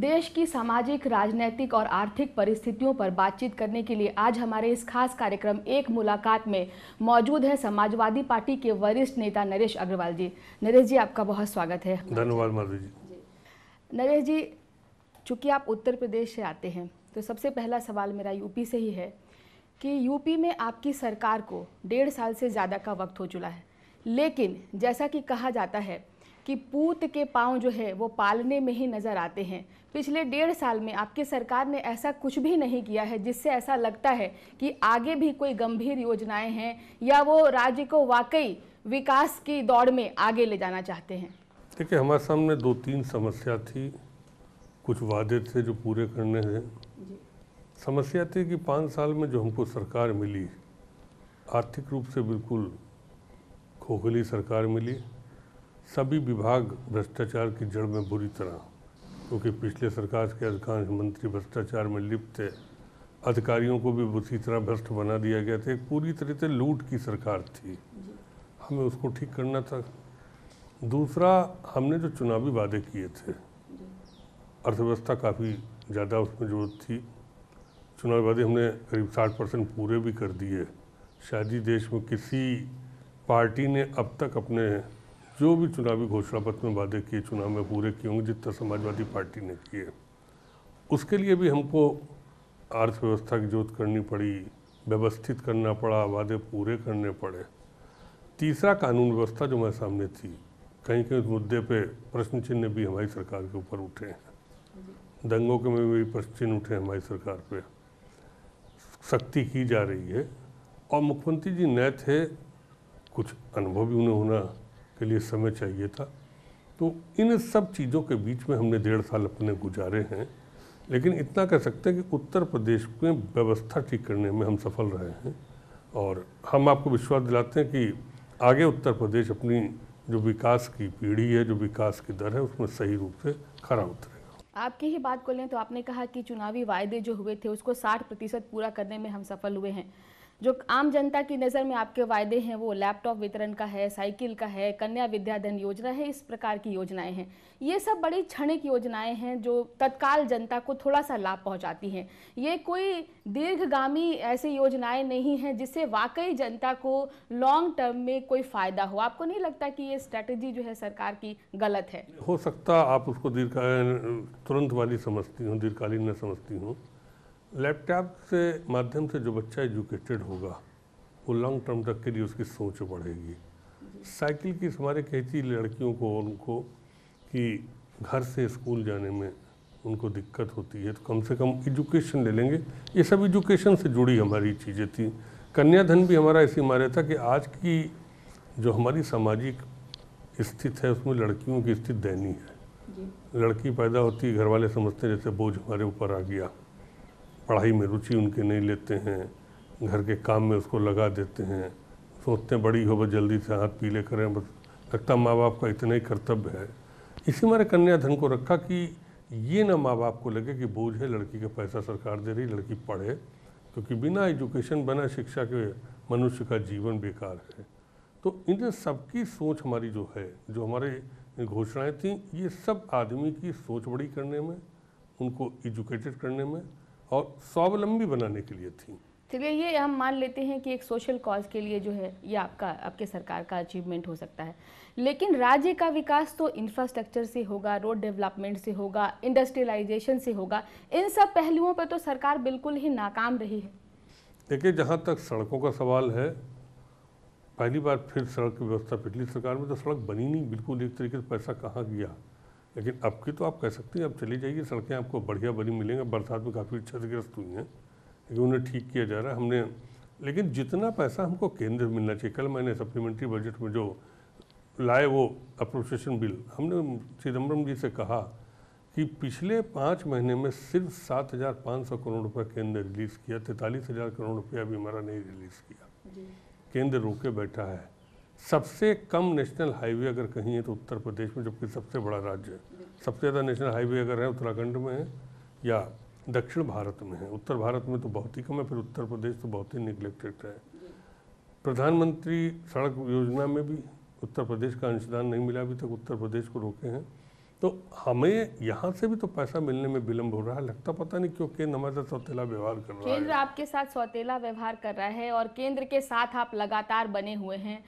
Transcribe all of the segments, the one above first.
देश की सामाजिक राजनैतिक और आर्थिक परिस्थितियों पर बातचीत करने के लिए आज हमारे इस खास कार्यक्रम एक मुलाकात में मौजूद है समाजवादी पार्टी के वरिष्ठ नेता नरेश अग्रवाल जी नरेश जी आपका बहुत स्वागत है धन्यवाद माधु जी नरेश जी चूँकि आप उत्तर प्रदेश से आते हैं तो सबसे पहला सवाल मेरा यूपी से ही है कि यूपी में आपकी सरकार को डेढ़ साल से ज़्यादा का वक्त हो चुका है लेकिन जैसा कि कहा जाता है कि पूत के पाँव जो है वो पालने में ही नज़र आते हैं पिछले डेढ़ साल में आपकी सरकार ने ऐसा कुछ भी नहीं किया है जिससे ऐसा लगता है कि आगे भी कोई गंभीर योजनाएं हैं या वो राज्य को वाकई विकास की दौड़ में आगे ले जाना चाहते हैं देखिए हमारे सामने दो तीन समस्या थी कुछ वादे थे जो पूरे करने थे समस्या थी कि पाँच साल में जो हमको सरकार मिली आर्थिक रूप से बिल्कुल खोखली सरकार मिली सभी विभाग भ्रष्टाचार की जड़ में बुरी तरह क्योंकि पिछले सरकार के अधिकांश मंत्री भ्रष्टाचार में लिप्त थे अधिकारियों को भी उसी तरह भ्रष्ट बना दिया गया था एक पूरी तरह से लूट की सरकार थी हमें उसको ठीक करना था दूसरा हमने जो चुनावी वादे किए थे अर्थव्यवस्था काफ़ी ज़्यादा उसमें जरूरत थी चुनावी वादे हमने करीब साठ परसेंट पूरे भी कर दिए शायद ही देश में किसी पार्टी ने अब तक अपने जो भी चुनावी घोषणा पत्र में वादे किए चुनाव में पूरे किए होंगे जितना समाजवादी पार्टी ने किए उसके लिए भी हमको अर्थव्यवस्था की जोत करनी पड़ी व्यवस्थित करना पड़ा वादे पूरे करने पड़े तीसरा कानून व्यवस्था जो हमारे सामने थी कहीं कहीं उस मुद्दे पे प्रश्न चिन्ह भी हमारी सरकार के ऊपर उठे हैं दंगों के में भी प्रश्न चिन्ह उठे हमारी सरकार पे सख्ती की जा रही है और मुख्यमंत्री जी नए थे कुछ अनुभव भी उन्हें होना के लिए समय चाहिए था तो इन सब चीज़ों के बीच में हमने डेढ़ साल अपने गुजारे हैं लेकिन इतना कह सकते हैं कि उत्तर प्रदेश में व्यवस्था ठीक करने में हम सफल रहे हैं और हम आपको विश्वास दिलाते हैं कि आगे उत्तर प्रदेश अपनी जो विकास की पीढ़ी है जो विकास की दर है उसमें सही रूप से खरा उतरे आपकी ही बात को लें तो आपने कहा कि चुनावी वायदे जो हुए थे उसको 60 प्रतिशत पूरा करने में हम सफल हुए हैं जो आम जनता की नज़र में आपके वायदे हैं वो लैपटॉप वितरण का है साइकिल का है कन्या विद्याधन योजना है इस प्रकार की योजनाएं हैं ये सब बड़ी क्षणिक योजनाएं हैं जो तत्काल जनता को थोड़ा सा लाभ पहुंचाती हैं ये कोई दीर्घगामी ऐसी योजनाएं नहीं हैं जिससे वाकई जनता को लॉन्ग टर्म में कोई फ़ायदा हो आपको नहीं लगता कि ये स्ट्रैटेजी जो है सरकार की गलत है हो सकता आप उसको दीर्घ तुरंत वाली समझती हूँ दीर्घकालीन में समझती हूँ लैपटॉप से माध्यम से जो बच्चा एजुकेटेड होगा वो लॉन्ग टर्म तक के लिए उसकी सोच बढ़ेगी साइकिल की हमारे कहती लड़कियों को उनको कि घर से स्कूल जाने में उनको दिक्कत होती है तो कम से कम एजुकेशन ले लेंगे ये सब एजुकेशन से जुड़ी हमारी चीज़ें थी कन्याधन भी हमारा इसी मारे था कि आज की जो हमारी सामाजिक स्थिति है उसमें लड़कियों की स्थिति दयनीय है लड़की पैदा होती घर वाले समझते जैसे बोझ हमारे ऊपर आ गया पढ़ाई में रुचि उनके नहीं लेते हैं घर के काम में उसको लगा देते हैं सोचते हैं बड़ी हो बस जल्दी से हाथ पीले करें बस लगता माँ बाप का इतना ही कर्तव्य है इसी मारे धन को रखा कि ये ना माँ बाप को लगे कि बोझ है लड़की का पैसा सरकार दे रही लड़की पढ़े क्योंकि बिना एजुकेशन बना शिक्षा के मनुष्य का जीवन बेकार है तो इन सबकी सोच हमारी जो है जो हमारे घोषणाएं थी ये सब आदमी की सोच बड़ी करने में उनको एजुकेटेड करने में और स्वावलंबी बनाने के लिए थी चलिए ये हम मान लेते हैं कि एक सोशल कॉज के लिए जो है ये आपका आपके सरकार का अचीवमेंट हो सकता है लेकिन राज्य का विकास तो इंफ्रास्ट्रक्चर से होगा रोड डेवलपमेंट से होगा इंडस्ट्रियलाइजेशन से होगा इन सब पहलुओं पर तो सरकार बिल्कुल ही नाकाम रही है देखिए जहाँ तक सड़कों का सवाल है पहली बार फिर सड़क की व्यवस्था पिछली सरकार में तो सड़क बनी नहीं बिल्कुल एक तरीके से पैसा कहाँ गया लेकिन अब की तो आप कह सकते हैं अब चली जाइए सड़कें आपको बढ़िया बनी मिलेंगे बरसात में काफ़ी क्षतिग्रस्त हुई हैं लेकिन उन्हें ठीक किया जा रहा है हमने लेकिन जितना पैसा हमको केंद्र मिलना चाहिए कल मैंने सप्लीमेंट्री बजट में जो लाए वो अप्रोसिएशन बिल हमने चिदम्बरम जी से कहा कि पिछले पाँच महीने में सिर्फ सात हज़ार पाँच सौ करोड़ रुपया केंद्र रिलीज़ किया तैंतालीस हज़ार करोड़ रुपया भी हमारा नहीं रिलीज़ किया केंद्र रोके बैठा है सबसे कम नेशनल हाईवे अगर कहीं है तो उत्तर प्रदेश में जबकि सबसे बड़ा राज्य है सबसे ज़्यादा नेशनल हाईवे अगर है उत्तराखंड में है या दक्षिण भारत में है उत्तर भारत में तो बहुत ही कम है फिर उत्तर प्रदेश तो बहुत ही निगलेक्टेड है प्रधानमंत्री सड़क योजना में भी उत्तर प्रदेश का अंशदान नहीं मिला अभी तक उत्तर प्रदेश को रोके हैं तो हमें यहाँ से भी तो पैसा मिलने में विलम्ब हो रहा है लगता पता नहीं क्यों केंद्र हमारे साथ सौतेला व्यवहार कर रहा है केंद्र आपके साथ सौतेला व्यवहार कर रहा है और केंद्र के साथ आप लगातार बने हुए हैं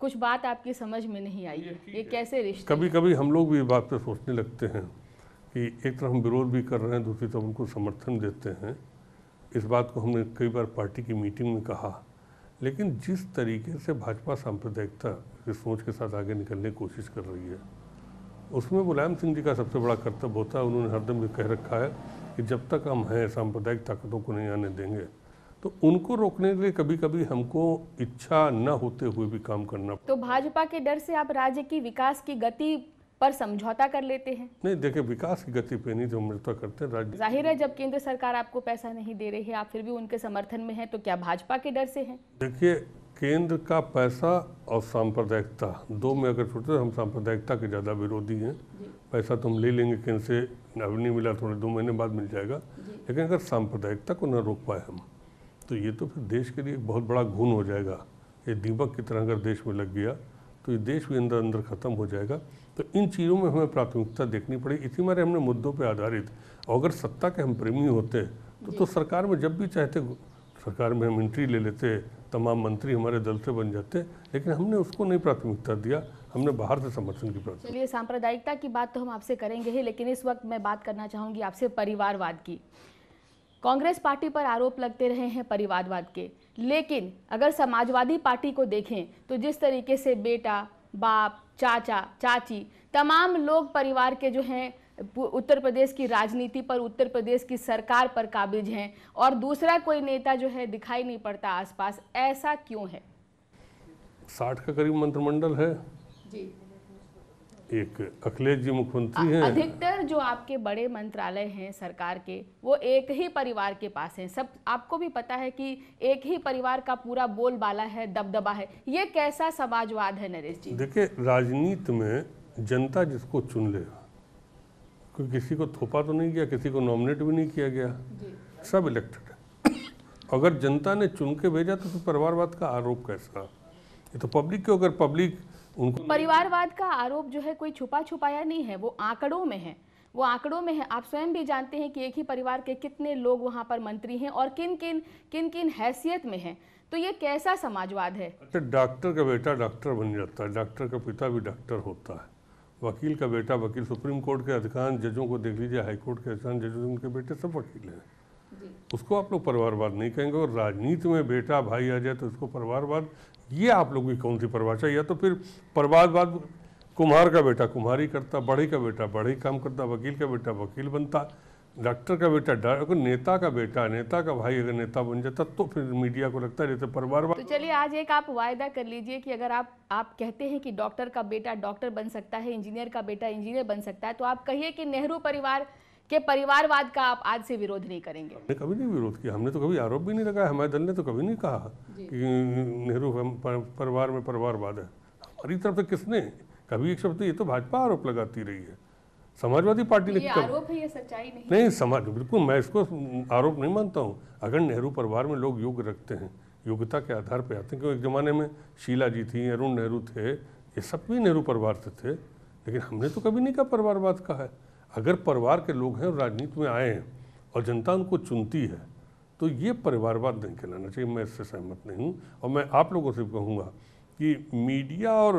कुछ बात आपकी समझ में नहीं आई ये, ये कैसे रिश्ते कभी कभी हम लोग भी बात पर सोचने लगते हैं कि एक तरफ हम विरोध भी कर रहे हैं दूसरी तरफ उनको समर्थन देते हैं इस बात को हमने कई बार पार्टी की मीटिंग में कहा लेकिन जिस तरीके से भाजपा सांप्रदायिकता की सोच के साथ आगे निकलने की कोशिश कर रही है उसमें मुलायम सिंह जी का सबसे बड़ा कर्तव्य होता है उन्होंने हरदम ये कह रखा है कि जब तक हम हैं सांप्रदायिक ताकतों को नहीं आने देंगे तो उनको रोकने के लिए कभी कभी हमको इच्छा न होते हुए भी काम करना तो भाजपा के डर से आप राज्य की विकास की गति पर समझौता कर लेते हैं नहीं देखिए विकास की गति पे नहीं समझौता करते राज्य जाहिर है जब केंद्र सरकार आपको पैसा नहीं दे रही है आप फिर भी उनके समर्थन में है तो क्या भाजपा के डर से है देखिए केंद्र का पैसा और सांप्रदायिकता दो में अगर छोटे हम सांप्रदायिकता के ज़्यादा विरोधी हैं पैसा तो हम ले लेंगे केंद्र से अभी नहीं मिला थोड़े तो दो महीने बाद मिल जाएगा लेकिन अगर सांप्रदायिकता को न रोक पाए हम तो ये तो फिर देश के लिए एक बहुत बड़ा घुन हो जाएगा ये दीपक की तरह अगर देश में लग गया तो ये देश भी अंदर अंदर ख़त्म हो जाएगा तो इन चीज़ों में हमें प्राथमिकता देखनी पड़ी इसी मारे हमने मुद्दों पर आधारित और अगर सत्ता के हम प्रेमी होते तो, तो सरकार में जब भी चाहते सरकार में हम एंट्री ले लेते तमाम मंत्री हमारे दल से बन जाते लेकिन हमने उसको नहीं प्राथमिकता दिया हमने बाहर से समर्थन की प्राथमिकता चलिए सांप्रदायिकता की बात तो हम आपसे करेंगे ही लेकिन इस वक्त मैं बात करना चाहूँगी आपसे परिवारवाद की कांग्रेस पार्टी पर आरोप लगते रहे हैं परिवारवाद के लेकिन अगर समाजवादी पार्टी को देखें तो जिस तरीके से बेटा बाप चाचा चाची तमाम लोग परिवार के जो हैं उत्तर प्रदेश की राजनीति पर उत्तर प्रदेश की सरकार पर काबिज हैं और दूसरा कोई नेता जो है दिखाई नहीं पड़ता आसपास ऐसा क्यों है साठ का करीब मंत्रिमंडल है जी एक अखिलेश जी मुख्यमंत्री हैं अधिकतर जो आपके बड़े मंत्रालय हैं सरकार के वो एक ही परिवार के पास हैं सब आपको भी पता है कि एक ही परिवार का पूरा बोलबाला है दबदबा है ये कैसा समाजवाद है नरेश जी देखिए राजनीति में जनता जिसको चुन ले कोई किसी को थोपा तो नहीं गया किसी को नॉमिनेट भी नहीं किया गया सब इलेक्टेड है अगर जनता ने चुन के भेजा तो, तो परिवारवाद का आरोप कैसा ये तो पब्लिक के अगर पब्लिक उनको परिवारवाद का आरोप जो है कोई छुपा छुपाया नहीं है वो आंकड़ों में है वो आंकड़ों में है आप स्वयं भी जानते हैं कि एक ही परिवार के कितने लोग वहाँ पर मंत्री हैं और किन किन किन किन हैसियत में हैं तो ये कैसा समाजवाद है अच्छा डॉक्टर का बेटा डॉक्टर बन जाता है डॉक्टर का पिता भी डॉक्टर होता है वकील का बेटा वकील सुप्रीम कोर्ट के अधिकांश जजों को देख लीजिए हाईकोर्ट के अधिकांश जजों उनके बेटे सब वकील हैं उसको आप लोग परिवारवाद नहीं कहेंगे और राजनीति में बेटा भाई आ जाए तो उसको परिवारवाद ये आप लोगों की कौन सी परिभाषा या तो फिर परिवारवाद कुम्हार का बेटा कुम्हारी करता बड़े का बेटा बड़े काम करता वकील का बेटा वकील बनता डॉक्टर का बेटा डॉक्टर नेता का बेटा नेता का भाई अगर नेता बन जाता तो फिर मीडिया को लगता है जैसे परिवार तो चलिए आज एक आप वायदा कर लीजिए कि अगर आप आप कहते हैं कि डॉक्टर का बेटा डॉक्टर बन सकता है इंजीनियर का बेटा इंजीनियर बन सकता है तो आप कहिए कि नेहरू परिवार कि परिवारवाद का आप आज से विरोध नहीं करेंगे हमने कभी नहीं विरोध किया हमने तो कभी आरोप भी नहीं लगाया हमारे दल ने तो कभी नहीं कहा कि नेहरू हम पर, परिवार में परिवारवाद है हमारी तरफ से किसने कभी एक शब्द तो ये तो भाजपा आरोप लगाती रही है समाजवादी पार्टी ने आरोप है ये सच्चाई नहीं नहीं समाज बिल्कुल मैं इसको आरोप नहीं मानता हूँ अगर नेहरू परिवार में लोग योग्य रखते हैं योग्यता के आधार पर आते हैं क्योंकि एक ज़माने में शीला जी थी अरुण नेहरू थे ये सब भी नेहरू परिवार से थे लेकिन हमने तो कभी नहीं कहा परिवारवाद का है अगर परिवार के लोग हैं और राजनीति में आए हैं और जनता उनको चुनती है तो ये परिवारवाद नहीं कहलाना चाहिए मैं इससे सहमत नहीं हूँ और मैं आप लोगों से कहूँगा कि मीडिया और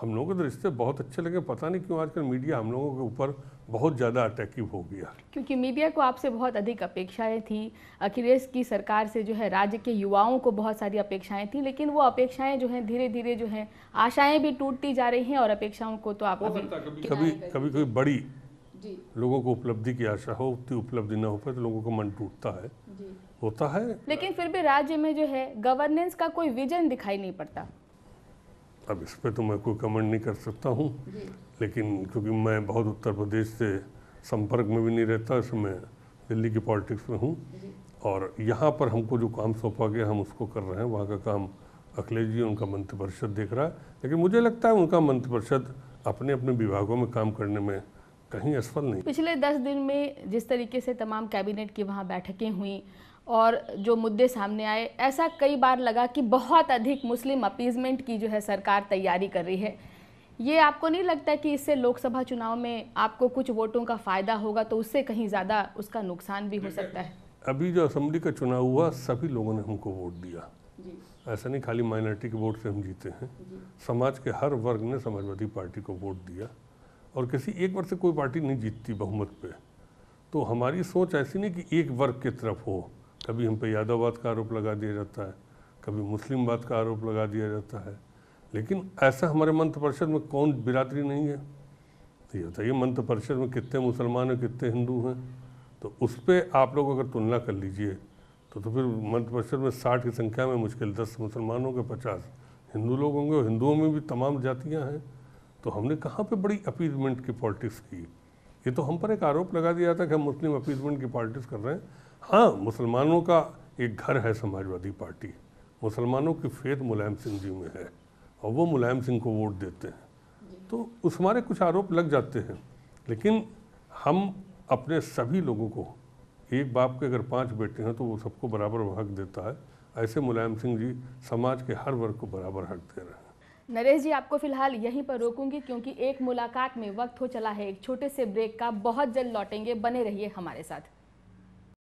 हम लोगों के तो रिश्ते बहुत अच्छे लगे पता नहीं क्यों आजकल मीडिया हम लोगों के ऊपर बहुत ज़्यादा अटैकिव हो गया क्योंकि मीडिया को आपसे बहुत अधिक अपेक्षाएं थी अखिलेश की सरकार से जो है राज्य के युवाओं को बहुत सारी अपेक्षाएं थी लेकिन वो अपेक्षाएं जो हैं धीरे धीरे जो हैं आशाएं भी टूटती जा रही हैं और अपेक्षाओं को तो आप कभी कभी कभी कभी बड़ी लोगों को उपलब्धि की आशा हो उतनी उपलब्धि ना हो पाए तो लोगों का मन टूटता है होता है लेकिन फिर भी राज्य में जो है गवर्नेंस का कोई विजन दिखाई नहीं पड़ता अब इस पर तो मैं कोई कमेंट नहीं कर सकता हूँ लेकिन क्योंकि मैं बहुत उत्तर प्रदेश से संपर्क में भी नहीं रहता इसमें दिल्ली की पॉलिटिक्स में हूँ और यहाँ पर हमको जो काम सौंपा गया हम उसको कर रहे हैं वहाँ का काम अखिलेश जी उनका मंत्रिपरिषद देख रहा है लेकिन मुझे लगता है उनका मंत्रिपरिषद अपने अपने विभागों में काम करने में कहीं असफल नहीं पिछले दस दिन में जिस तरीके से तमाम कैबिनेट की वहाँ बैठकें हुई और जो मुद्दे सामने आए ऐसा कई बार लगा कि बहुत अधिक मुस्लिम अपीजमेंट की जो है सरकार तैयारी कर रही है ये आपको नहीं लगता कि इससे लोकसभा चुनाव में आपको कुछ वोटों का फ़ायदा होगा तो उससे कहीं ज़्यादा उसका नुकसान भी हो सकता है अभी जो असम्बली का चुनाव हुआ सभी लोगों ने हमको वोट दिया ऐसा नहीं खाली माइनॉरिटी के वोट से हम जीते हैं समाज के हर वर्ग ने समाजवादी पार्टी को वोट दिया और किसी एक वर्ग से कोई पार्टी नहीं जीतती बहुमत पे तो हमारी सोच ऐसी नहीं कि एक वर्ग की तरफ हो कभी हम पे यादववाद का आरोप लगा दिया जाता है कभी मुस्लिमवाद का आरोप लगा दिया जाता है लेकिन ऐसा हमारे मंत्र परिषद में कौन बिरादरी नहीं है तो ये बताइए मंत्र परिषद में कितने मुसलमान हैं कितने हिंदू हैं तो उस पर आप लोग अगर तुलना कर लीजिए तो तो फिर मंत्र परिषद में साठ की संख्या में मुश्किल दस मुसलमानों के पचास हिंदू लोग होंगे और हिंदुओं में भी तमाम जातियाँ हैं तो हमने कहाँ पे बड़ी अपीजमेंट की पॉलिटिक्स की ये तो हम पर एक आरोप लगा दिया था कि हम मुस्लिम अपीजमेंट की पॉलिटिक्स कर रहे हैं हाँ मुसलमानों का एक घर है समाजवादी पार्टी मुसलमानों की फेत मुलायम सिंह जी में है और वो मुलायम सिंह को वोट देते हैं तो उस हमारे कुछ आरोप लग जाते हैं लेकिन हम अपने सभी लोगों को एक बाप के अगर पांच बेटे हैं तो वो सबको बराबर हक देता है ऐसे मुलायम सिंह जी समाज के हर वर्ग को बराबर हक दे रहे हैं नरेश जी आपको फिलहाल यहीं पर रोकूंगी क्योंकि एक मुलाकात में वक्त हो चला है एक छोटे से ब्रेक का बहुत जल्द लौटेंगे बने रहिए हमारे साथ